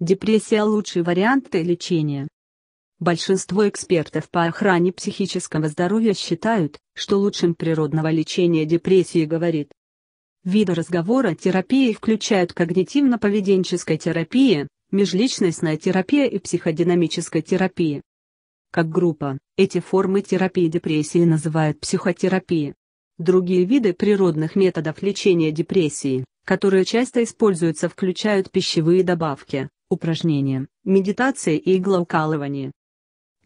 Депрессия – лучший вариант лечения. Большинство экспертов по охране психического здоровья считают, что лучшим природного лечения депрессии говорит. Виды разговора терапии включают когнитивно поведенческая терапия, межличностная терапия и психодинамическая терапия. Как группа, эти формы терапии депрессии называют психотерапией. Другие виды природных методов лечения депрессии, которые часто используются, включают пищевые добавки, Упражнения, медитация и иглоукалывание.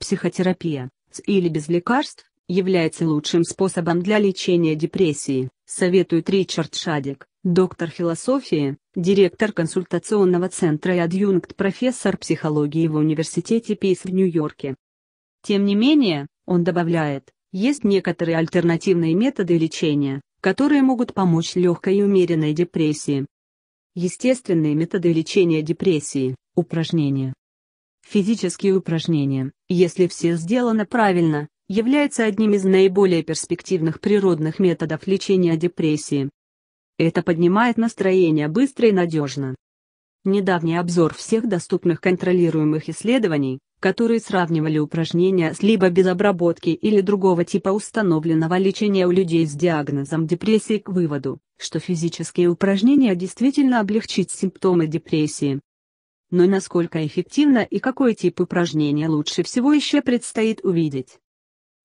Психотерапия, с или без лекарств, является лучшим способом для лечения депрессии, советует Ричард Шадик, доктор философии, директор консультационного центра и адъюнкт профессор психологии в Университете Пейс в Нью-Йорке. Тем не менее, он добавляет, есть некоторые альтернативные методы лечения, которые могут помочь легкой и умеренной депрессии. Естественные методы лечения депрессии, упражнения. Физические упражнения, если все сделано правильно, являются одним из наиболее перспективных природных методов лечения депрессии. Это поднимает настроение быстро и надежно. Недавний обзор всех доступных контролируемых исследований, которые сравнивали упражнения с либо без обработки или другого типа установленного лечения у людей с диагнозом депрессии к выводу, что физические упражнения действительно облегчат симптомы депрессии. Но насколько эффективно и какой тип упражнения лучше всего еще предстоит увидеть.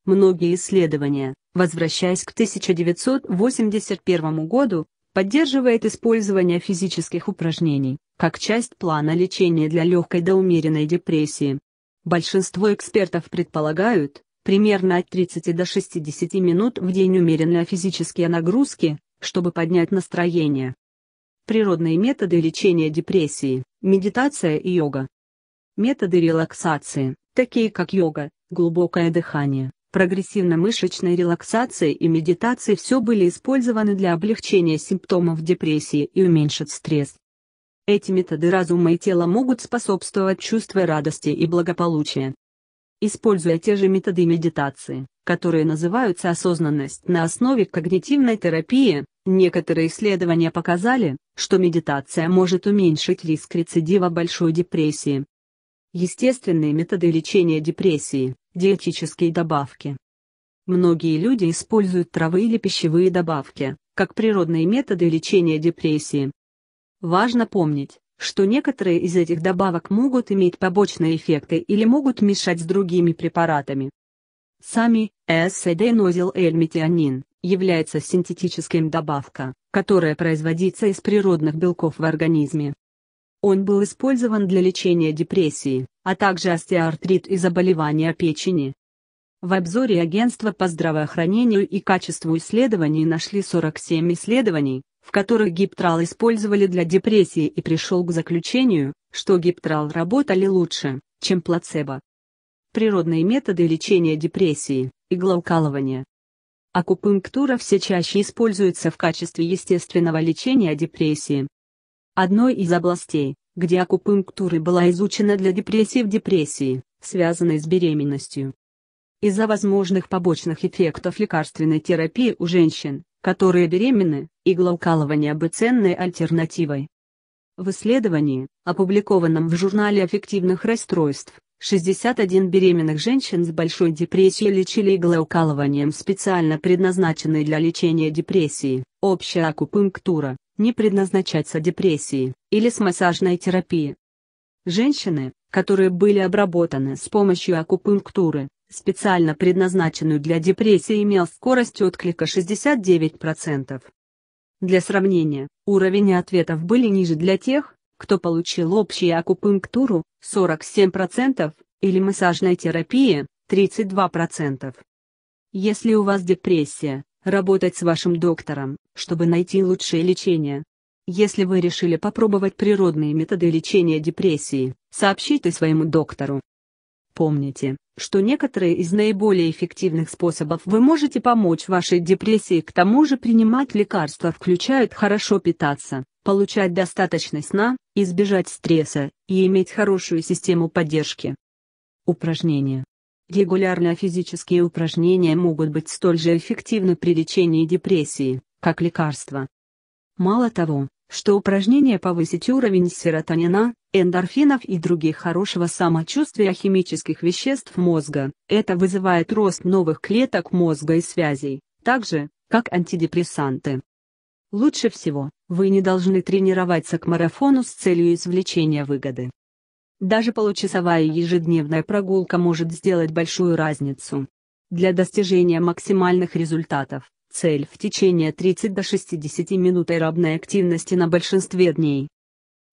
Многие исследования, возвращаясь к 1981 году, поддерживает использование физических упражнений, как часть плана лечения для легкой до умеренной депрессии. Большинство экспертов предполагают, примерно от 30 до 60 минут в день умеренные физические нагрузки, чтобы поднять настроение. Природные методы лечения депрессии, медитация и йога. Методы релаксации, такие как йога, глубокое дыхание, прогрессивно-мышечной релаксации и медитации все были использованы для облегчения симптомов депрессии и уменьшить стресс. Эти методы разума и тела могут способствовать чувству радости и благополучия. Используя те же методы медитации, которые называются осознанность на основе когнитивной терапии, некоторые исследования показали, что медитация может уменьшить риск рецидива большой депрессии. Естественные методы лечения депрессии, диетические добавки. Многие люди используют травы или пищевые добавки, как природные методы лечения депрессии, Важно помнить, что некоторые из этих добавок могут иметь побочные эффекты или могут мешать с другими препаратами. Сами эссейденозил эльметионин является синтетическим добавкой, которая производится из природных белков в организме. Он был использован для лечения депрессии, а также остеоартрит и заболевания печени. В обзоре Агентства по здравоохранению и качеству исследований нашли 47 исследований, в которых гиптрал использовали для депрессии и пришел к заключению, что гиптрал работали лучше, чем плацебо. Природные методы лечения депрессии – иглоукалывание. Акупунктура все чаще используется в качестве естественного лечения депрессии. Одной из областей, где акупунктура была изучена для депрессии в депрессии, связанной с беременностью. Из-за возможных побочных эффектов лекарственной терапии у женщин, которые беременны, иглоукалывание бы ценной альтернативой. В исследовании, опубликованном в журнале аффективных расстройств, 61 беременных женщин с большой депрессией лечили иглоукалыванием специально предназначенной для лечения депрессии, общая акупунктура, не предназначается депрессии, или с массажной терапией. Женщины, которые были обработаны с помощью акупунктуры, специально предназначенную для депрессии, имел скорость отклика 69%. Для сравнения, уровень ответов были ниже для тех, кто получил общую акупунктуру 47% или массажной терапии 32%. Если у вас депрессия, работать с вашим доктором, чтобы найти лучшее лечение. Если вы решили попробовать природные методы лечения депрессии, сообщите своему доктору, Помните, что некоторые из наиболее эффективных способов вы можете помочь вашей депрессии к тому же принимать лекарства включают хорошо питаться, получать достаточно сна, избежать стресса и иметь хорошую систему поддержки. Упражнения. Регулярные физические упражнения могут быть столь же эффективны при лечении депрессии, как лекарства. Мало того, что упражнения повысить уровень серотонина, эндорфинов и других хорошего самочувствия химических веществ мозга. Это вызывает рост новых клеток мозга и связей, так же, как антидепрессанты. Лучше всего, вы не должны тренироваться к марафону с целью извлечения выгоды. Даже получасовая ежедневная прогулка может сделать большую разницу. Для достижения максимальных результатов, Цель в течение 30 до 60 минут аэробной активности на большинстве дней.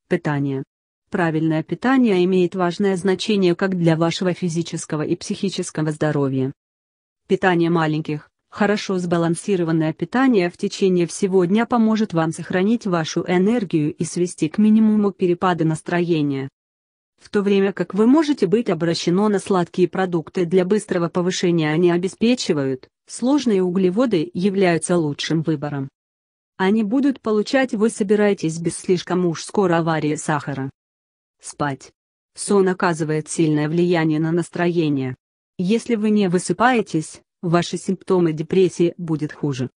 Питание. Правильное питание имеет важное значение как для вашего физического и психического здоровья. Питание маленьких, хорошо сбалансированное питание в течение всего дня поможет вам сохранить вашу энергию и свести к минимуму перепады настроения. В то время как вы можете быть обращено на сладкие продукты для быстрого повышения они обеспечивают, сложные углеводы являются лучшим выбором. Они будут получать вы собираетесь без слишком уж скоро аварии сахара. Спать. Сон оказывает сильное влияние на настроение. Если вы не высыпаетесь, ваши симптомы депрессии будет хуже.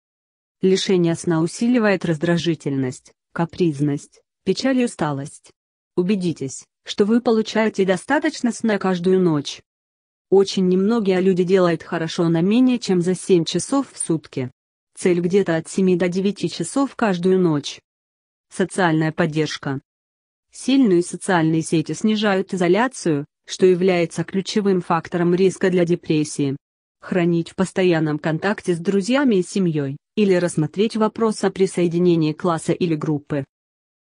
Лишение сна усиливает раздражительность, капризность, печаль и усталость. Убедитесь, что вы получаете достаточно сна каждую ночь. Очень немногие люди делают хорошо на менее чем за 7 часов в сутки. Цель где-то от 7 до 9 часов каждую ночь. Социальная поддержка. Сильные социальные сети снижают изоляцию, что является ключевым фактором риска для депрессии. Хранить в постоянном контакте с друзьями и семьей, или рассмотреть вопрос о присоединении класса или группы.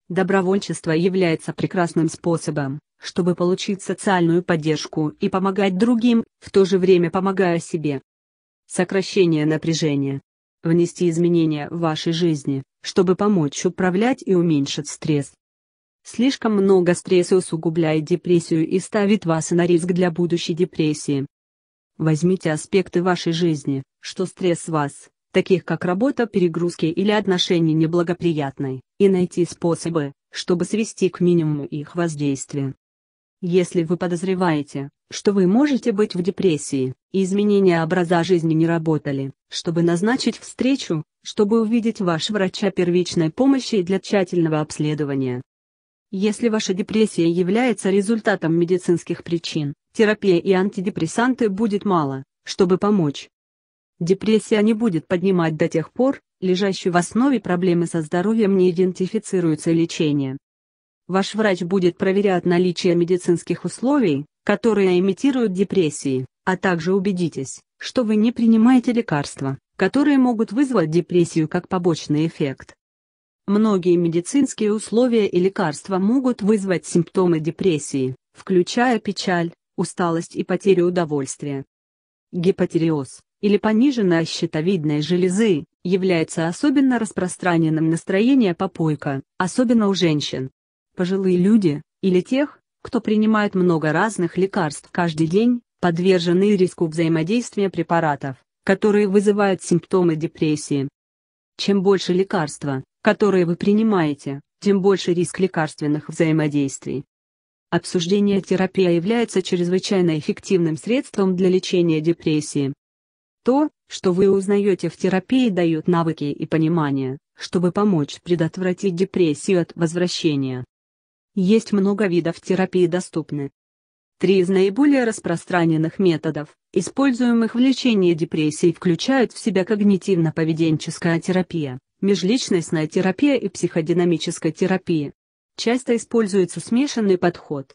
Добровольчество является прекрасным способом, чтобы получить социальную поддержку и помогать другим, в то же время помогая себе. Сокращение напряжения. Внести изменения в вашей жизни, чтобы помочь управлять и уменьшить стресс. Слишком много стресса усугубляет депрессию и ставит вас на риск для будущей депрессии. Возьмите аспекты вашей жизни, что стресс вас, таких как работа, перегрузки или отношения неблагоприятной, и найти способы, чтобы свести к минимуму их воздействие. Если вы подозреваете, что вы можете быть в депрессии, и изменения образа жизни не работали, чтобы назначить встречу, чтобы увидеть ваш врача первичной помощи и для тщательного обследования. Если ваша депрессия является результатом медицинских причин, терапия и антидепрессанты будет мало, чтобы помочь. Депрессия не будет поднимать до тех пор, лежащую в основе проблемы со здоровьем не идентифицируется лечение. Ваш врач будет проверять наличие медицинских условий, которые имитируют депрессии, а также убедитесь, что вы не принимаете лекарства, которые могут вызвать депрессию как побочный эффект. Многие медицинские условия и лекарства могут вызвать симптомы депрессии, включая печаль, усталость и потерю удовольствия. Гипотереоз, или пониженная щитовидная железы, является особенно распространенным настроение попойка, особенно у женщин пожилые люди, или тех, кто принимает много разных лекарств каждый день, подвержены риску взаимодействия препаратов, которые вызывают симптомы депрессии. Чем больше лекарства, которые вы принимаете, тем больше риск лекарственных взаимодействий. Обсуждение терапия является чрезвычайно эффективным средством для лечения депрессии. То, что вы узнаете в терапии дает навыки и понимание, чтобы помочь предотвратить депрессию от возвращения. Есть много видов терапии доступны. Три из наиболее распространенных методов, используемых в лечении депрессии, включают в себя когнитивно-поведенческая терапия, межличностная терапия и психодинамическая терапия. Часто используется смешанный подход.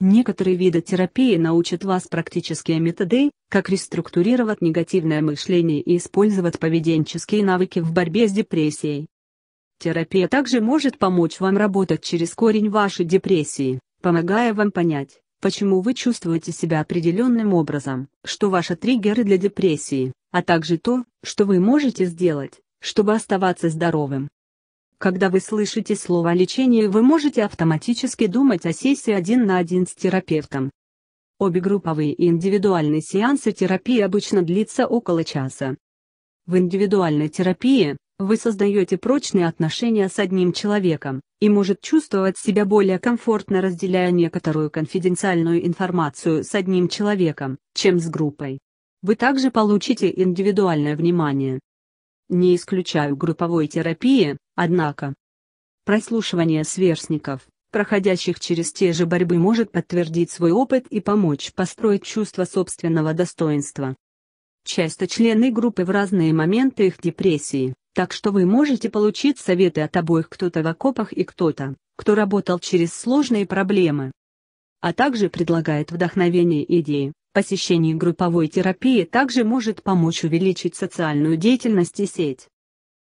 Некоторые виды терапии научат вас практические методы, как реструктурировать негативное мышление и использовать поведенческие навыки в борьбе с депрессией. Терапия также может помочь вам работать через корень вашей депрессии, помогая вам понять, почему вы чувствуете себя определенным образом, что ваши триггеры для депрессии, а также то, что вы можете сделать, чтобы оставаться здоровым. Когда вы слышите слово «лечение», вы можете автоматически думать о сессии один на один с терапевтом. Обе групповые и индивидуальные сеансы терапии обычно длится около часа. В индивидуальной терапии, вы создаете прочные отношения с одним человеком, и может чувствовать себя более комфортно разделяя некоторую конфиденциальную информацию с одним человеком, чем с группой. Вы также получите индивидуальное внимание. Не исключаю групповой терапии, однако. Прослушивание сверстников, проходящих через те же борьбы может подтвердить свой опыт и помочь построить чувство собственного достоинства. Часто члены группы в разные моменты их депрессии так что вы можете получить советы от обоих кто-то в окопах и кто-то, кто работал через сложные проблемы. А также предлагает вдохновение и идеи. Посещение групповой терапии также может помочь увеличить социальную деятельность и сеть.